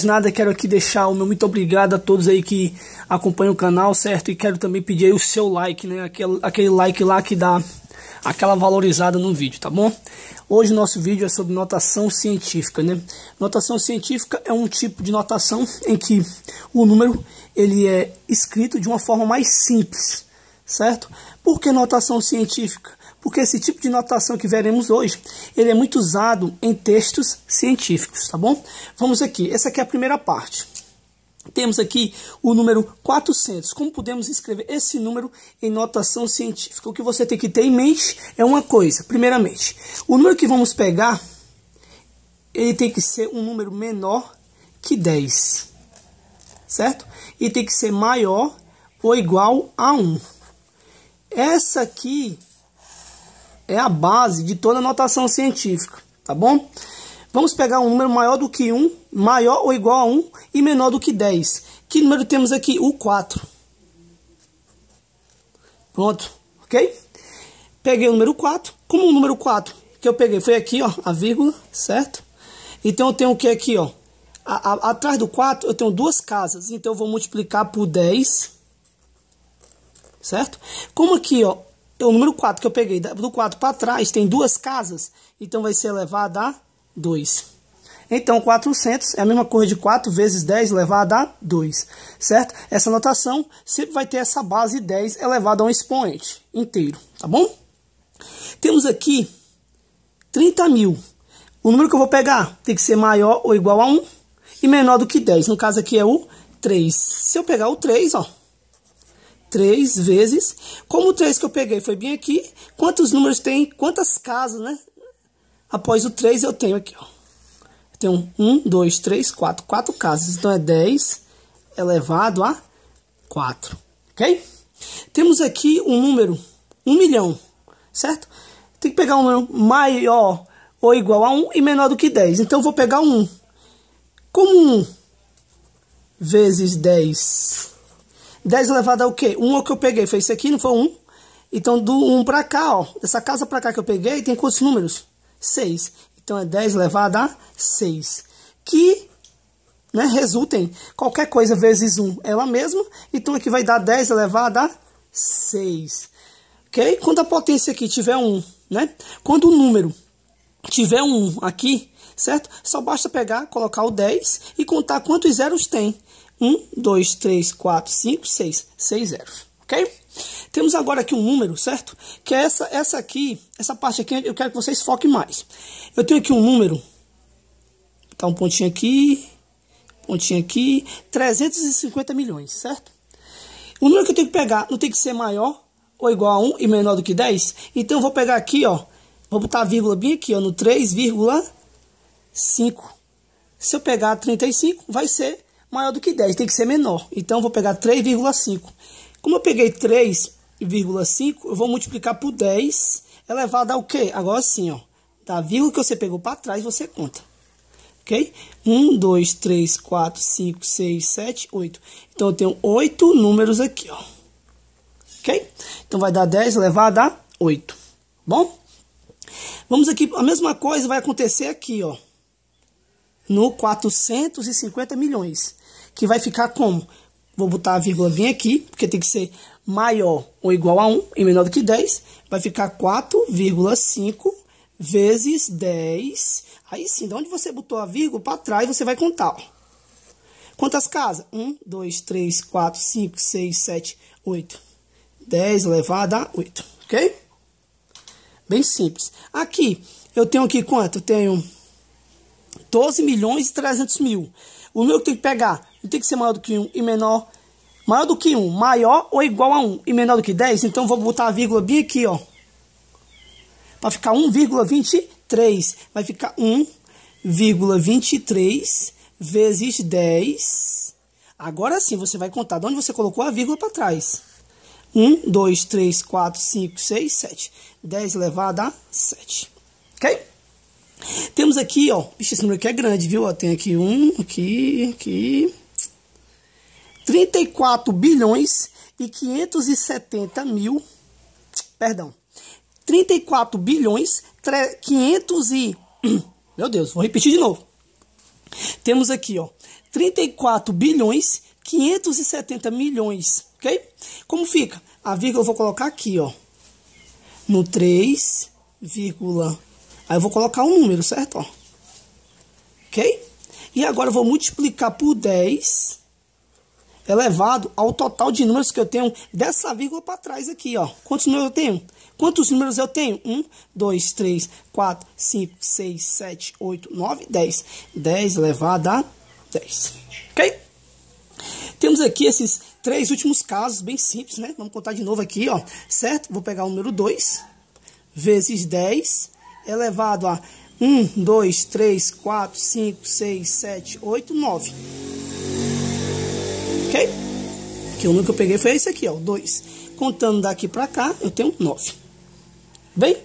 mais nada, quero aqui deixar o meu muito obrigado a todos aí que acompanham o canal, certo? E quero também pedir aí o seu like, né? Aquele, aquele like lá que dá aquela valorizada no vídeo, tá bom? Hoje nosso vídeo é sobre notação científica, né? Notação científica é um tipo de notação em que o número ele é escrito de uma forma mais simples, certo? Por que notação científica? porque esse tipo de notação que veremos hoje, ele é muito usado em textos científicos, tá bom? Vamos aqui, essa aqui é a primeira parte. Temos aqui o número 400. Como podemos escrever esse número em notação científica? O que você tem que ter em mente é uma coisa, primeiramente. O número que vamos pegar, ele tem que ser um número menor que 10, certo? E tem que ser maior ou igual a 1. Essa aqui é a base de toda a notação científica, tá bom? Vamos pegar um número maior do que 1, maior ou igual a 1 e menor do que 10. Que número temos aqui? O 4. Pronto, ok? Peguei o número 4. Como o número 4 que eu peguei foi aqui, ó, a vírgula, certo? Então eu tenho o que aqui, ó? A, a, atrás do 4 eu tenho duas casas, então eu vou multiplicar por 10, certo? Como aqui, ó, então, o número 4 que eu peguei do 4 para trás tem duas casas, então vai ser elevado a 2. Então, 400 é a mesma coisa de 4 vezes 10 elevado a 2, certo? Essa notação sempre vai ter essa base 10 elevado a um expoente inteiro, tá bom? Temos aqui 30 mil. O número que eu vou pegar tem que ser maior ou igual a 1 e menor do que 10. No caso aqui é o 3. Se eu pegar o 3, ó, três vezes. Como o três que eu peguei foi bem aqui, quantos números tem, quantas casas, né? Após o três eu tenho aqui, ó. Eu tenho um, dois, três, quatro, quatro casas. Então é 10 elevado a 4, ok? Temos aqui um número, um milhão, certo? Tem que pegar um número maior ou igual a 1 um, e menor do que 10. Então, eu vou pegar Um. Como 1 um vezes 10 10 elevado ao quê? 1 é o que eu peguei, foi isso aqui, não foi 1? Então, do 1 um para cá, ó, dessa casa para cá que eu peguei, tem quantos números? 6. Então, é 10 elevado a 6. Que né, resultem qualquer coisa vezes 1 é a mesma. Então, aqui vai dar 10 elevado a 6. Ok? Quando a potência aqui tiver 1, né? Quando o número tiver 1 aqui, certo? Só basta pegar, colocar o 10 e contar quantos zeros tem. 1, 2, 3, 4, 5, 6. 6 zeros, ok? Temos agora aqui um número, certo? Que é essa, essa aqui, essa parte aqui, eu quero que vocês foquem mais. Eu tenho aqui um número, tá um pontinho aqui, pontinho aqui, 350 milhões, certo? O número que eu tenho que pegar não tem que ser maior ou igual a 1 e menor do que 10? Então eu vou pegar aqui, ó, vou botar a vírgula bem aqui, ó, no 3,5. Se eu pegar 35, vai ser maior do que 10, tem que ser menor. Então, eu vou pegar 3,5. Como eu peguei 3,5, eu vou multiplicar por 10 elevado ao quê? Agora sim, ó. Da vírgula que você pegou para trás, você conta. Ok? 1, 2, 3, 4, 5, 6, 7, 8. Então, eu tenho 8 números aqui, ó. Ok? Então, vai dar 10 elevado a 8. Bom? Vamos aqui, a mesma coisa vai acontecer aqui, ó no 450 milhões, que vai ficar como? Vou botar a vírgula bem aqui, porque tem que ser maior ou igual a 1 e menor do que 10, vai ficar 4,5 vezes 10. Aí sim, de onde você botou a vírgula para trás, você vai contar. Ó. Quantas casas? 1, 2, 3, 4, 5, 6, 7, 8. 10 elevado a 8, ok? Bem simples. Aqui, eu tenho aqui quanto? tenho 12 milhões e 300 mil. O número que tem que pegar não tem que ser maior do que 1 e menor. Maior do que 1, maior ou igual a 1 e menor do que 10. Então vou botar a vírgula bem aqui, ó. Vai ficar 1,23. Vai ficar 1,23 vezes 10. Agora sim, você vai contar de onde você colocou a vírgula para trás. 1, 2, 3, 4, 5, 6, 7. 10 elevado a 7. Ok? Temos aqui, ó, bicho, esse número aqui é grande, viu? Ó, tem aqui um, aqui, aqui. 34 bilhões e 570 mil, perdão, 34 bilhões, 500 e, meu Deus, vou repetir de novo. Temos aqui, ó, 34 bilhões, 570 milhões, ok? Como fica? A vírgula eu vou colocar aqui, ó, no 3, vírgula Aí eu vou colocar um número, certo? Ó. Ok? E agora eu vou multiplicar por 10 elevado ao total de números que eu tenho dessa vírgula para trás aqui, ó. Quantos números eu tenho? Quantos números eu tenho? 1, 2, 3, 4, 5, 6, 7, 8, 9, 10. 10 elevado a 10. Ok? Temos aqui esses três últimos casos, bem simples, né? Vamos contar de novo aqui, ó. Certo? Vou pegar o número 2 vezes 10 elevado a 1, 2, 3, 4, 5, 6, 7, 8, 9. Ok? Que o número que eu peguei foi esse aqui, ó, 2. Contando daqui para cá, eu tenho 9. Bem,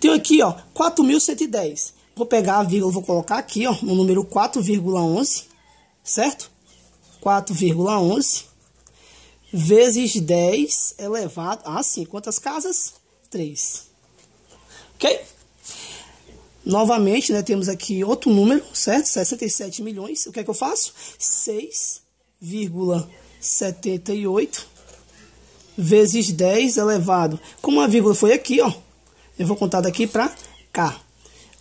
tenho aqui, ó, 4.110. Vou pegar a vírgula, vou colocar aqui, ó, no número 4,11, certo? 4,11 vezes 10 elevado a, ah, sim, quantas casas? 3. Ok? Novamente, né, temos aqui outro número, certo? 67 milhões. O que é que eu faço? 6,78 vezes 10 elevado. Como a vírgula foi aqui, ó, eu vou contar daqui para cá.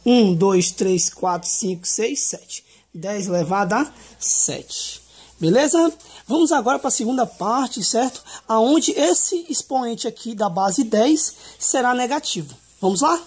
1, 2, 3, 4, 5, 6, 7. 10 elevado a 7. Beleza? Vamos agora para a segunda parte, certo? Aonde esse expoente aqui da base 10 será negativo. Vamos lá?